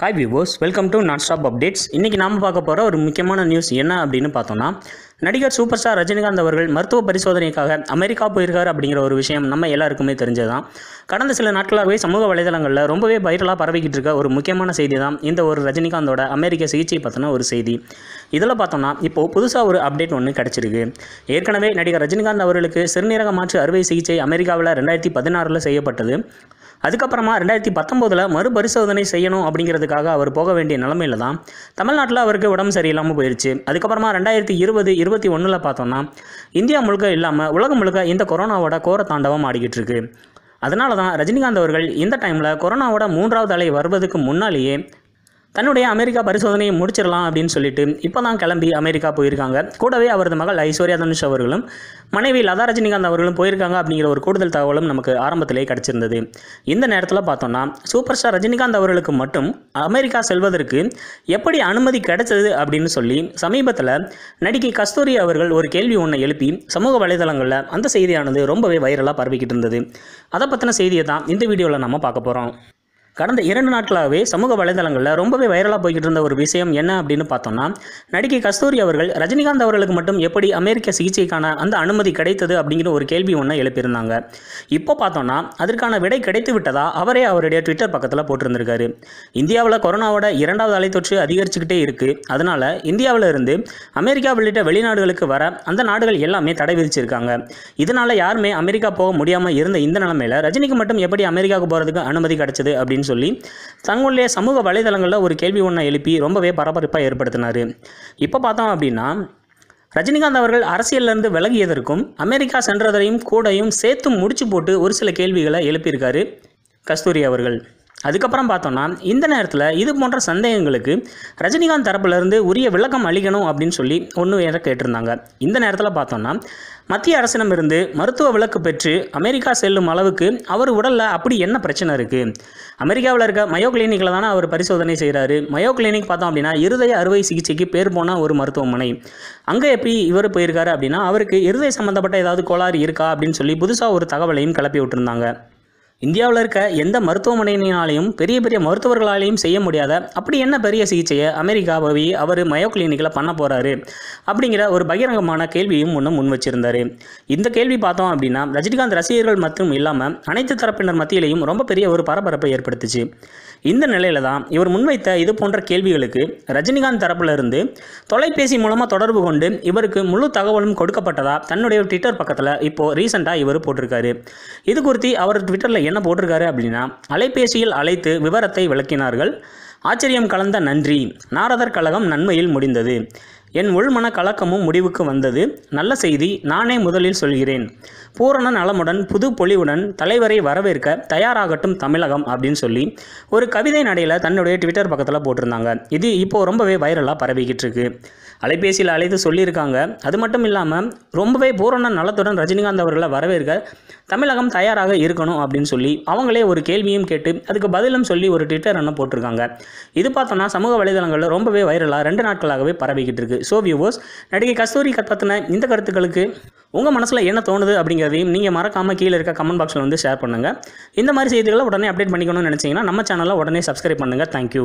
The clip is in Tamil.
ஹாய் விவோஸ் welcome to non stop updates இன்றைக்கி நாம் பார்க்க போகிற ஒரு முக்கியமான நியூஸ் என்ன அப்படின்னு பார்த்தோம்னா நடிகர் சூப்பர் ஸ்டார் ரஜினிகாந்த் அவர்கள் மருத்துவ பரிசோதனைக்காக அமெரிக்கா போயிருக்கார் அப்படிங்கிற ஒரு விஷயம் நம்ம எல்லாருக்குமே தெரிஞ்சதான் கடந்த சில நாட்களாகவே சமூக வலைதளங்களில் ரொம்பவே வைரலாக பரவிக்கிட்டு இருக்க ஒரு முக்கியமான செய்தி தான் இந்த ஒரு ரஜினிகாந்தோட அமெரிக்க சிகிச்சை பற்றின ஒரு செய்தி இதில் பார்த்தோம்னா இப்போது புதுசாக ஒரு அப்டேட் ஒன்று கிடச்சிருக்கு ஏற்கனவே நடிகர் ரஜினிகாந்த் அவர்களுக்கு சிறுநீரக மாற்று அறுவை சிகிச்சை அமெரிக்காவில் ரெண்டாயிரத்தி பதினாறில் செய்யப்பட்டது அதுக்கப்புறமா ரெண்டாயிரத்தி பத்தொம்போதில் மறுபரிசோதனை செய்யணும் அப்படிங்கிறதுக்காக அவர் போக வேண்டிய நிலமையில தான் தமிழ்நாட்டில் அவருக்கு உடம்பு சரியில்லாமல் போயிடுச்சு அதுக்கப்புறமா ரெண்டாயிரத்தி இருபது இருபத்தி ஒன்றில் பார்த்தோம்னா இந்தியா முழுக்க இல்லாமல் உலகம் முழுக்க இந்த கொரோனாவோட கோர தாண்டவம் ஆடிக்கிட்டு இருக்கு அதனால தான் ரஜினிகாந்த் அவர்கள் இந்த டைமில் கொரோனாவோட மூன்றாவது அலை வருவதுக்கு முன்னாலேயே தன்னுடைய அமெரிக்கா பரிசோதனையை முடிச்சிடலாம் அப்படின்னு சொல்லிட்டு இப்போ தான் கிளம்பி அமெரிக்கா போயிருக்காங்க கூடவே அவரது மகள் ஐஸ்வர்யா தனுஷ் அவர்களும் மனைவி லதா ரஜினிகாந்த் அவர்களும் போயிருக்காங்க அப்படிங்கிற ஒரு கூடுதல் தகவலும் நமக்கு ஆரம்பத்திலே கிடச்சிருந்தது இந்த நேரத்தில் பார்த்தோம்னா சூப்பர் ஸ்டார் ரஜினிகாந்த் அவர்களுக்கு மட்டும் அமெரிக்கா செல்வதற்கு எப்படி அனுமதி கிடைச்சது அப்படின்னு சொல்லி சமீபத்தில் நடிகை கஸ்தூரி அவர்கள் ஒரு கேள்வி ஒன்றை எழுப்பி சமூக வலைதளங்களில் அந்த செய்தியானது ரொம்பவே வைரலாக பரவிக்கிட்டு இருந்தது அதை பற்றின செய்தியை தான் இந்த வீடியோவில் நம்ம பார்க்க போகிறோம் கடந்த இரண்டு நாட்களாகவே சமூக வலைதளங்களில் ரொம்பவே வைரலாக போய்கிட்டு இருந்த ஒரு விஷயம் என்ன அப்படின்னு பார்த்தோம்னா நடிகை கஸ்தூரி அவர்கள் ரஜினிகாந்த் அவர்களுக்கு மட்டும் எப்படி அமெரிக்க சிகிச்சைக்கான அந்த அனுமதி கிடைத்தது அப்படிங்கிற ஒரு கேள்வி ஒன்று எழுப்பியிருந்தாங்க இப்போ பார்த்தோம்னா அதற்கான விடை கிடைத்து விட்டதா அவரே அவருடைய ட்விட்டர் பக்கத்தில் போட்டிருந்திருக்காரு இந்தியாவில் கொரோனாவோட இரண்டாவது அலை தொற்று அதிகரிச்சுக்கிட்டே இருக்குது அதனால இந்தியாவில் இருந்து அமெரிக்கா உள்ளிட்ட வெளிநாடுகளுக்கு வர அந்த நாடுகள் எல்லாமே தடை விதிச்சிருக்காங்க இதனால் யாருமே அமெரிக்கா போக முடியாமல் இருந்த இந்த நிலமையில் ரஜினிக்கு மட்டும் எப்படி அமெரிக்காவுக்கு போகிறதுக்கு அனுமதி கிடைச்சது அப்படின்னு சொல்லி தங்களுடைய சமூக வலைதளங்களில் ஒரு கேள்வி ஒன்றை எழுப்பி ரொம்பவே பரபரப்பாக ஏற்படுத்தினார் இப்போ பார்த்தோம் அப்படின்னா ரஜினிகாந்த் அவர்கள் அரசியலிருந்து விலகியதற்கும் அமெரிக்கா சென்றதையும் கூடையும் சேர்த்து முடிச்சு போட்டு ஒரு சில கேள்விகளை எழுப்பியிருக்காரு கஸ்தூரி அவர்கள் அதுக்கப்புறம் பார்த்தோன்னா இந்த நேரத்தில் இது போன்ற சந்தேகங்களுக்கு ரஜினிகாந்த் தரப்பிலிருந்து உரிய விளக்கம் அளிக்கணும் அப்படின்னு சொல்லி ஒன்று வேற கேட்டிருந்தாங்க இந்த நேரத்தில் பார்த்தோன்னா மத்திய அரசிடமிருந்து மருத்துவ விளக்கு பெற்று அமெரிக்கா செல்லும் அளவுக்கு அவர் உடலில் அப்படி என்ன பிரச்சனை இருக்குது அமெரிக்காவில் இருக்க மயோ கிளினிக்கில் தானே அவர் பரிசோதனை செய்கிறாரு மயோ கிளினிக் பார்த்தோம் அப்படின்னா இருதய அறுவை சிகிச்சைக்கு பேர் போன ஒரு மருத்துவமனை அங்கே எப்படி இவர் போயிருக்காரு அப்படின்னா அவருக்கு இருதய சம்மந்தப்பட்ட ஏதாவது கோளாறு இருக்கா அப்படின்னு சொல்லி புதுசாக ஒரு தகவலையும் கிளப்பி விட்டுருந்தாங்க இந்தியாவில் இருக்க எந்த மருத்துவமனையினாலையும் பெரிய பெரிய மருத்துவர்களாலையும் செய்ய முடியாத அப்படி என்ன பெரிய சிகிச்சையை அமெரிக்கா போய் அவர் மயோ கிளினிக்கில் பண்ண போகிறாரு அப்படிங்கிற ஒரு பகிரங்கமான கேள்வியும் ஒன்று முன் வச்சிருந்தார் இந்த கேள்வி பார்த்தோம் அப்படின்னா ரஜினிகாந்த் ரசிகர்கள் மட்டும் இல்லாமல் அனைத்து தரப்பினர் மத்தியிலையும் ரொம்ப பெரிய ஒரு பரபரப்பை ஏற்படுத்துச்சு இந்த நிலையில தான் இவர் முன்வைத்த இது போன்ற கேள்விகளுக்கு ரஜினிகாந்த் தரப்பிலிருந்து தொலைபேசி மூலமாக தொடர்பு கொண்டு இவருக்கு முழு தகவலும் கொடுக்கப்பட்டதாக தன்னுடைய ட்விட்டர் பக்கத்தில் இப்போது ரீசெண்டாக இவர் போட்டிருக்காரு இது குறித்து அவர் ட்விட்டரில் என்ன போட்டிருக்காரு அப்படின்னா அலைபேசியில் அழைத்து விவரத்தை விளக்கினார்கள் ஆச்சரியம் கலந்த நன்றி நாரதர் கழகம் நன்மையில் முடிந்தது என் உள்மன கலக்கமும் முடிவுக்கு வந்தது நல்ல செய்தி நானே முதலில் சொல்கிறேன் பூரண நலமுடன் புது பொலிவுடன் தலைவரை வரவேற்க தயாராகட்டும் தமிழகம் அப்படின்னு சொல்லி ஒரு கவிதை நடையில் தன்னுடைய ட்விட்டர் பக்கத்தில் போட்டிருந்தாங்க இது இப்போது ரொம்பவே வைரலாக பரவிக்கிட்டு இருக்கு அலைபேசியில் அழைத்து சொல்லியிருக்காங்க அது மட்டும் இல்லாமல் ரொம்பவே பூரண நலத்துடன் ரஜினிகாந்த் அவர்களை வரவேற்க தமிழகம் தயாராக இருக்கணும் அப்படின்னு சொல்லி அவங்களே ஒரு கேள்வியும் கேட்டு அதுக்கு பதிலும் சொல்லி ஒரு ட்விட்டர் என்ன போட்டிருக்காங்க இது பார்த்தோன்னா சமூக வலைதளங்களில் ரொம்பவே வைரலாக ரெண்டு நாட்களாகவே பரவிக்கிட்டு இருக்கு வருது ஸோ வியூவர்ஸ் நடிகை கஸ்தூரி பற்றின இந்த கருத்துக்களுக்கு உங்கள் மனசில் என்ன தோணுது அப்படிங்கிறதையும் நீங்கள் மறக்காமல் கீழே இருக்க கமெண்ட் பாக்ஸில் வந்து ஷேர் பண்ணுங்கள் இந்த மாதிரி செய்திகளை உடனே அப்டேட் பண்ணிக்கணும்னு நினச்சிங்கன்னா நம்ம சேனலை உடனே சப்ஸ்கிரைப் பண்ணுங்கள் தேங்க்யூ